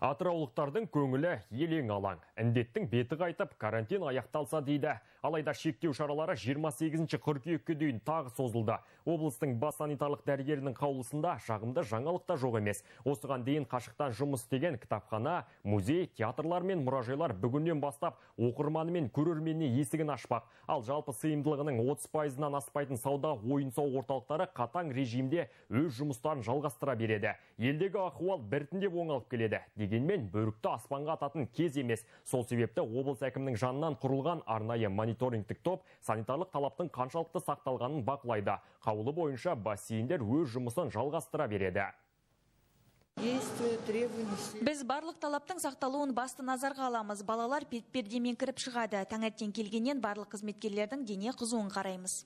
атыраулықтардың көңілі елең алаң індеттің беті қайтып карантин аяқталса дейді алайда шектеу шаралары 28 қыркүйекке дейін тағы созылды облыстың бас санитарлық дәрігерінің қаулысында жағымды жаңалық та жоқ емес осыған дейін қашықтан жұмыс істеген кітапхана музей театрлар мен мұражайлар бүгіннен бастап оқырманы мен көрерменіне есігін ашпақ ал жалпы сыйымдылығының 30 пайызынан аспайтын сауда ойын сауық орталықтары қатаң режимде өз жұмыстарын жалғастыра береді елдегі ахуал біртіндеп оңалып келеді дегенмен бөрікті аспанға ататын кез емес сол себепті облыс әкімінің жанынан құрылған арнайы мониторингтік топ санитарлық талаптың қаншалықты сақталғанын бақылайды қаулы бойынша бассейндер өз жұмысын жалғастыра береді біз барлық талаптың сақталуын басты назарға аламыз балалар бетпердемен кіріп шығады таңертең келгеннен барлық қызметкерлердің дене қызуын қараймыз